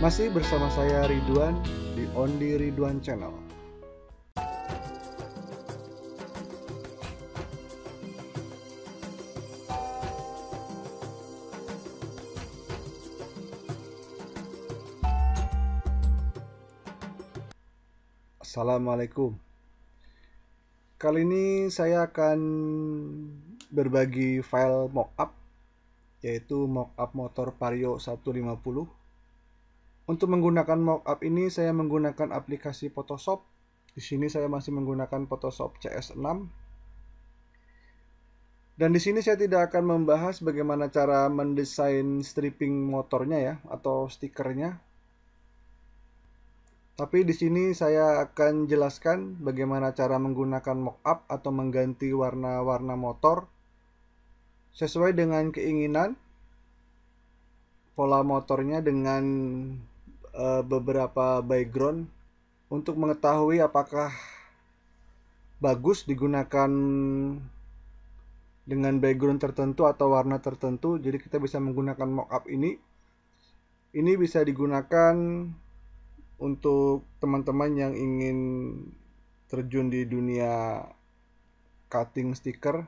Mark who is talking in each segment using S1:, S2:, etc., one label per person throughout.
S1: Masih bersama saya Ridwan di Ondi Ridwan Channel. Assalamualaikum. Kali ini saya akan berbagi file mockup yaitu mockup motor Vario 150 untuk menggunakan mockup ini saya menggunakan aplikasi Photoshop. Di sini saya masih menggunakan Photoshop CS6. Dan di sini saya tidak akan membahas bagaimana cara mendesain stripping motornya ya atau stikernya. Tapi di sini saya akan jelaskan bagaimana cara menggunakan mockup atau mengganti warna-warna motor sesuai dengan keinginan pola motornya dengan Eh, beberapa background untuk mengetahui apakah bagus digunakan dengan background tertentu atau warna tertentu. Jadi kita bisa menggunakan mockup ini. Ini bisa digunakan untuk teman-teman yang ingin terjun di dunia cutting stiker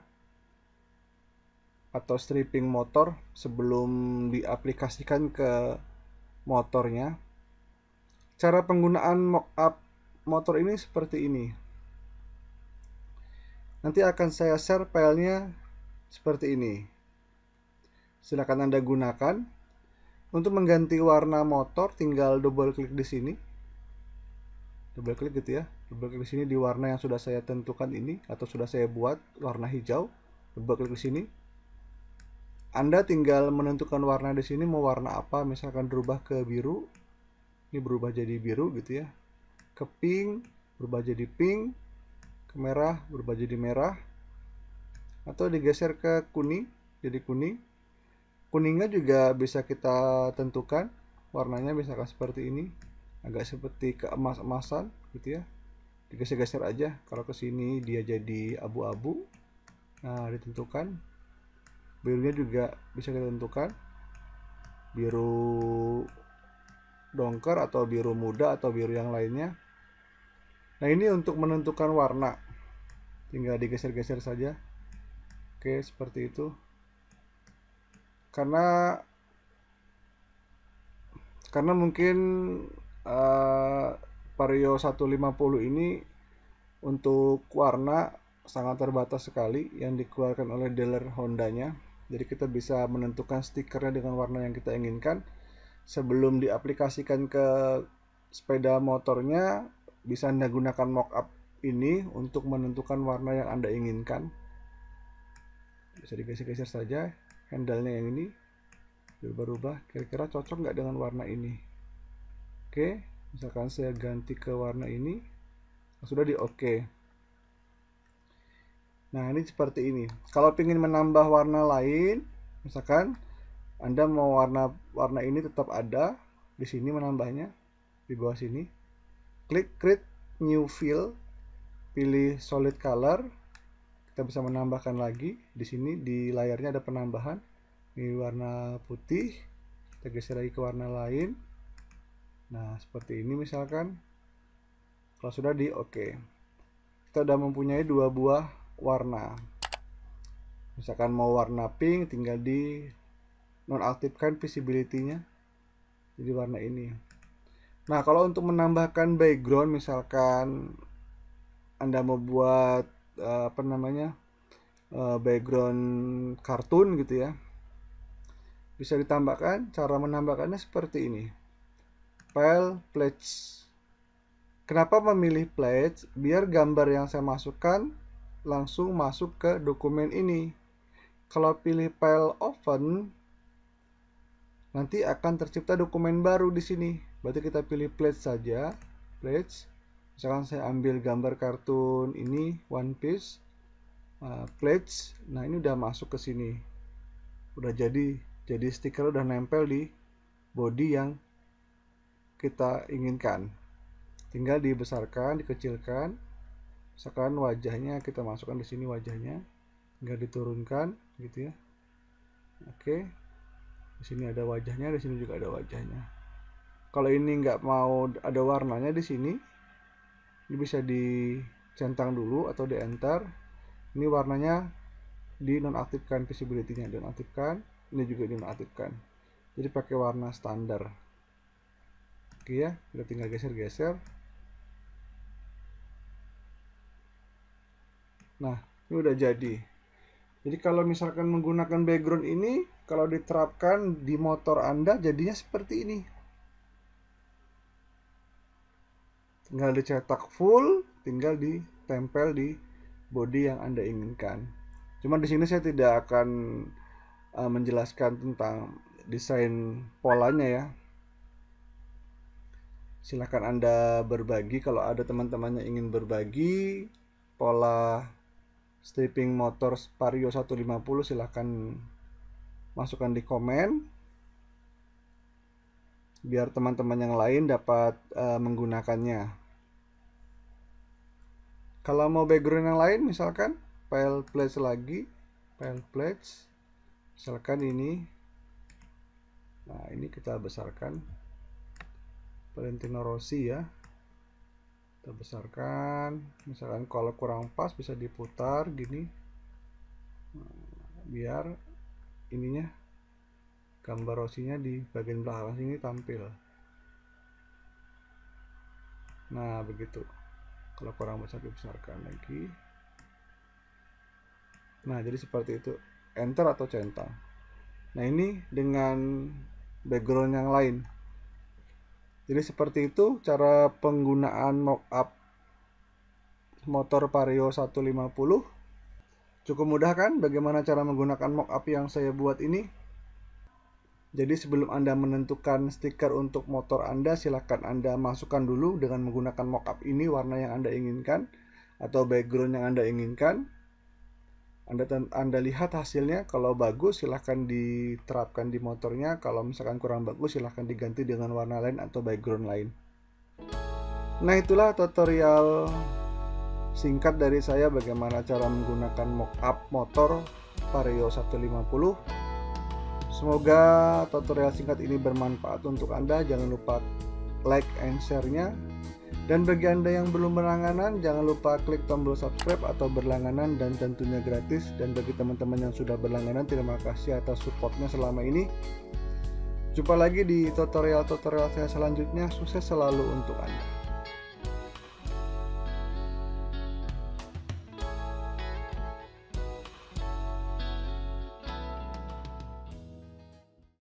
S1: atau stripping motor sebelum diaplikasikan ke motornya Cara penggunaan mockup motor ini seperti ini. Nanti akan saya share filenya seperti ini. Silakan Anda gunakan. Untuk mengganti warna motor tinggal double klik di sini. Double klik gitu ya. Double klik di sini di warna yang sudah saya tentukan ini atau sudah saya buat warna hijau. Double klik di sini, anda tinggal menentukan warna di sini mau warna apa, misalkan berubah ke biru, ini berubah jadi biru gitu ya ke pink berubah jadi pink ke merah berubah jadi merah atau digeser ke kuning jadi kuning kuningnya juga bisa kita tentukan warnanya misalkan seperti ini agak seperti keemas-emasan gitu ya digeser-geser aja kalau ke sini dia jadi abu-abu nah ditentukan birunya juga bisa kita tentukan biru dongker atau biru muda atau biru yang lainnya nah ini untuk menentukan warna tinggal digeser-geser saja oke seperti itu karena karena mungkin uh, Vario 150 ini untuk warna sangat terbatas sekali yang dikeluarkan oleh dealer Hondanya jadi kita bisa menentukan stikernya dengan warna yang kita inginkan sebelum diaplikasikan ke sepeda motornya bisa Anda gunakan mockup ini untuk menentukan warna yang Anda inginkan. Bisa digeser-geser saja handle-nya yang ini berubah-ubah kira-kira cocok nggak dengan warna ini oke misalkan saya ganti ke warna ini nah, sudah di oke nah ini seperti ini kalau ingin menambah warna lain misalkan anda mau warna warna ini tetap ada di sini menambahnya di bawah sini klik create new fill pilih solid color kita bisa menambahkan lagi di sini di layarnya ada penambahan ini warna putih kita geser lagi ke warna lain nah seperti ini misalkan kalau sudah di ok kita sudah mempunyai dua buah warna misalkan mau warna pink tinggal di nonaktifkan visibility-nya jadi warna ini nah kalau untuk menambahkan background misalkan anda mau buat eh, apa namanya eh, background kartun gitu ya bisa ditambahkan cara menambahkannya seperti ini file pledge kenapa memilih pledge biar gambar yang saya masukkan langsung masuk ke dokumen ini kalau pilih file open nanti akan tercipta dokumen baru di sini. Berarti kita pilih plate saja, plate. Misalkan saya ambil gambar kartun ini One Piece, uh, plate. Nah ini udah masuk ke sini, udah jadi. Jadi stiker udah nempel di body yang kita inginkan. Tinggal dibesarkan, dikecilkan. Misalkan wajahnya kita masukkan di sini wajahnya, nggak diturunkan, gitu ya. Oke, di sini ada wajahnya di sini juga ada wajahnya kalau ini nggak mau ada warnanya di sini ini bisa dicentang dulu atau di enter ini warnanya di nonaktifkan visibility-nya dinonaktifkan ini juga dinonaktifkan jadi pakai warna standar oke ya kita tinggal geser-geser nah ini udah jadi jadi kalau misalkan menggunakan background ini, kalau diterapkan di motor Anda jadinya seperti ini. Tinggal dicetak full, tinggal ditempel di body yang Anda inginkan. Cuma di sini saya tidak akan eh, menjelaskan tentang desain polanya ya. Silahkan Anda berbagi kalau ada teman-temannya ingin berbagi pola stripping motor Vario 150 silahkan masukkan di komen biar teman-teman yang lain dapat uh, menggunakannya kalau mau background yang lain misalkan file plates lagi file plates misalkan ini nah ini kita besarkan Valentino Rossi ya kita besarkan misalkan kalau kurang pas bisa diputar gini nah, biar ininya gambar rosinya di bagian belakang sini tampil nah begitu kalau kurang besar dibesarkan lagi nah jadi seperti itu enter atau centang nah ini dengan background yang lain jadi seperti itu cara penggunaan mockup motor Vario 150. Cukup mudah kan bagaimana cara menggunakan mockup yang saya buat ini? Jadi sebelum Anda menentukan stiker untuk motor Anda, silakan Anda masukkan dulu dengan menggunakan mockup ini warna yang Anda inginkan atau background yang Anda inginkan. Anda Anda lihat hasilnya kalau bagus silahkan diterapkan di motornya, kalau misalkan kurang bagus silahkan diganti dengan warna lain atau background lain. Nah, itulah tutorial singkat dari saya bagaimana cara menggunakan mockup motor Vario 150. Semoga tutorial singkat ini bermanfaat untuk Anda. Jangan lupa like and share-nya. Dan bagi Anda yang belum berlangganan, jangan lupa klik tombol subscribe atau berlangganan dan tentunya gratis. Dan bagi teman-teman yang sudah berlangganan, terima kasih atas supportnya selama ini. Jumpa lagi di tutorial-tutorial saya selanjutnya. Sukses selalu untuk Anda.